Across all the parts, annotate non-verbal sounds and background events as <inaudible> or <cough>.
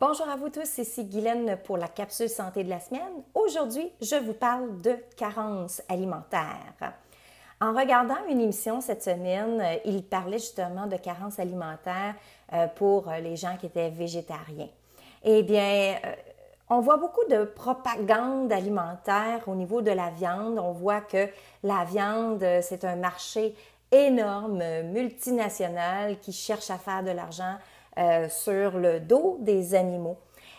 Bonjour à vous tous, ici Guylaine pour la capsule santé de la semaine. Aujourd'hui, je vous parle de carence alimentaire. En regardant une émission cette semaine, euh, il parlait justement de carence alimentaire euh, pour euh, les gens qui étaient végétariens. Eh bien, on voit beaucoup de propagande alimentaire au niveau de la viande. On voit que la viande, c'est un marché énorme multinationale qui cherche à faire de l'argent euh, sur le dos des animaux.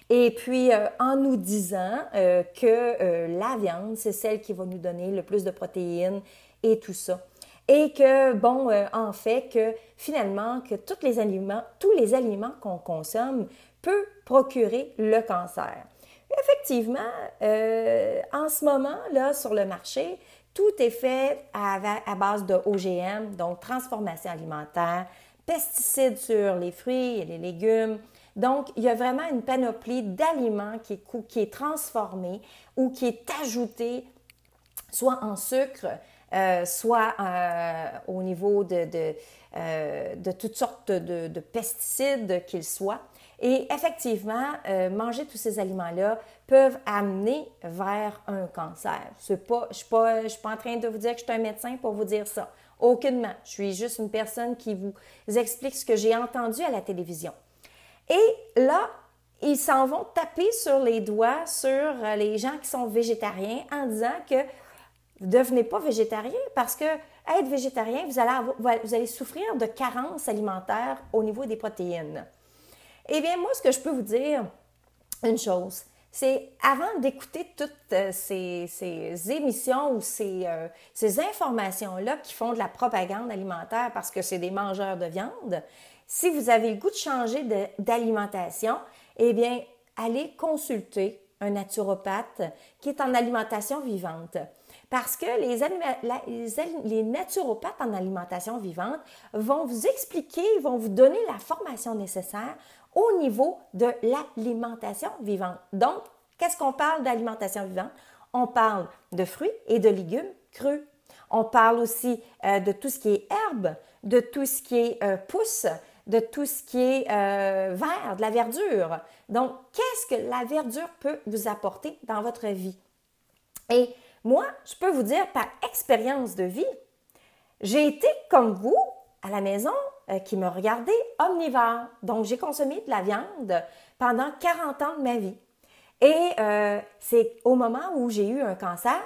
Et puis, euh, en nous disant euh, que la viande, c'est celle qui va nous donner le plus de protéines et tout ça. Et que, bon, en fait, que finalement, que tous les aliments, tous les aliments qu'on consomme peuvent procurer le cancer. Effectivement, en ce moment, là, sur le marché, tout est fait à, base de OGM, donc transformation alimentaire, pesticides sur les fruits et les légumes. Donc, il y a vraiment une panoplie d'aliments qui, qui est, transformé ou qui est ajouté soit en sucre, euh, soit euh, au niveau de, de, euh, toutes sortes de pesticides qu'ils soient. Et effectivement, euh, manger tous ces aliments-là peuvent amener vers un cancer. je ne suis, pas, en train de vous dire que je suis un médecin pour vous dire ça. Aucunement. Je suis juste une personne qui vous explique ce que j'ai entendu à la télévision. Et là, ils s'en vont taper sur les doigts sur euh, les gens qui sont végétariens en disant que vous ne devenez pas végétarien parce que être végétarien, vous allez, vous allez souffrir de carences alimentaires au niveau des protéines. Eh bien, moi, ce que je peux vous dire, une chose, c'est avant d'écouter toutes euh, ces, ces, émissions ou euh, ces, informations-là qui font de la propagande alimentaire parce que c'est des mangeurs de viande, si vous avez le goût de changer d'alimentation, eh bien, allez consulter un naturopathe qui est en alimentation vivante. Parce que les, les, naturopathes en alimentation vivante vont vous expliquer, vont vous donner la formation nécessaire au niveau de l'alimentation vivante. Donc, qu'est-ce qu'on parle d'alimentation vivante? On parle de fruits et de légumes crus. On parle aussi euh, de tout ce qui est herbe, de tout ce qui est euh, pousse, de tout ce qui est euh, vert, de la verdure. Donc, qu'est-ce que la verdure peut vous apporter dans votre vie? Et moi, je peux vous dire par expérience de vie, j'ai été comme vous à la maison euh, qui me regardait omnivore. Donc, j'ai consommé de la viande pendant 40 ans de ma vie. Et euh, c'est au moment où j'ai eu un cancer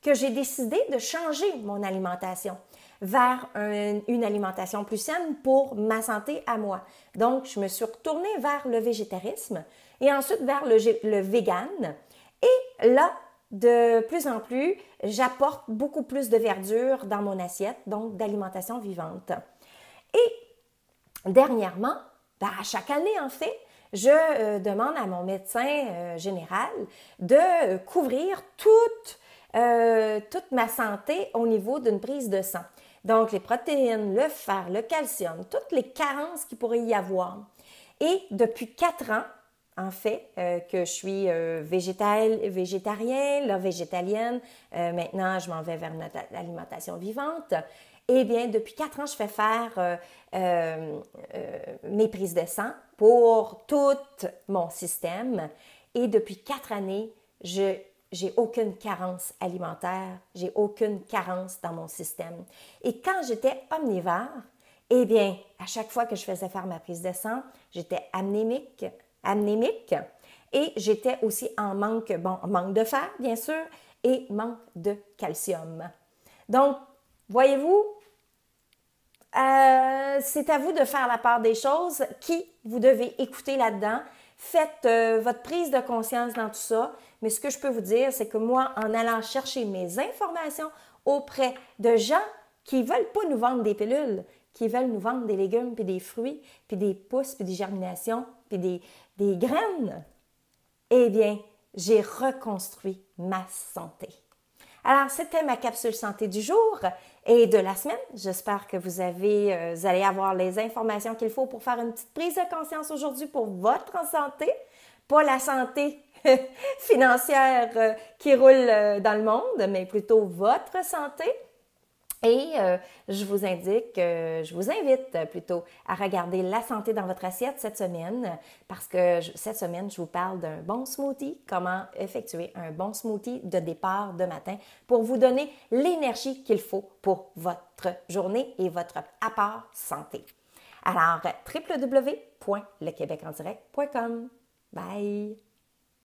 que j'ai décidé de changer mon alimentation vers une alimentation plus saine pour ma santé à moi. Donc, je me suis retournée vers le végétarisme et ensuite vers le, le vegan. Et là, de plus en plus, j'apporte beaucoup plus de verdure dans mon assiette, donc d'alimentation vivante. Et dernièrement, ben, à chaque année en fait, je euh, demande à mon médecin euh, général de euh, couvrir toute, toute ma santé au niveau d'une prise de sang. Donc les protéines, le fer, le calcium, toutes les carences qu'il pourrait y avoir. Et depuis quatre ans, en fait, que je suis végétale, végétal, végétalienne. maintenant, je m'en vais vers une alimentation vivante. Eh bien, depuis quatre ans, je fais faire euh, euh, euh, mes prises de sang pour tout mon système. Et depuis quatre années, je j'ai aucune carence alimentaire, j'ai aucune carence dans mon système. Et quand j'étais omnivore, eh bien, à chaque fois que je faisais faire ma prise de sang, j'étais anémique, anémique, et j'étais aussi en manque, bon, manque de fer, bien sûr, et manque de calcium. Donc, voyez-vous, euh, c'est à vous de faire la part des choses, qui vous devez écouter là-dedans. Faites euh, votre prise de conscience dans tout ça. Mais ce que je peux vous dire, c'est que moi, en allant chercher mes informations auprès de gens qui ne veulent pas nous vendre des pilules, qui veulent nous vendre des légumes, puis des fruits, puis des pousses, puis des germinations, puis des, des graines, eh bien, j'ai reconstruit ma santé. Alors, c'était ma capsule santé du jour et de la semaine. J'espère que vous, avez, euh, allez avoir les informations qu'il faut pour faire une petite prise de conscience aujourd'hui pour votre santé, pas la santé <laughs> financière euh, qui roule euh, dans le monde, mais plutôt votre santé. Et euh, je vous indique, je vous invite plutôt à regarder la santé dans votre assiette cette semaine parce que cette semaine, je vous parle d'un bon smoothie, comment effectuer un bon smoothie de départ de matin pour vous donner l'énergie qu'il faut pour votre journée et votre apport santé. Alors, www.lequebecendirect.com. Bye!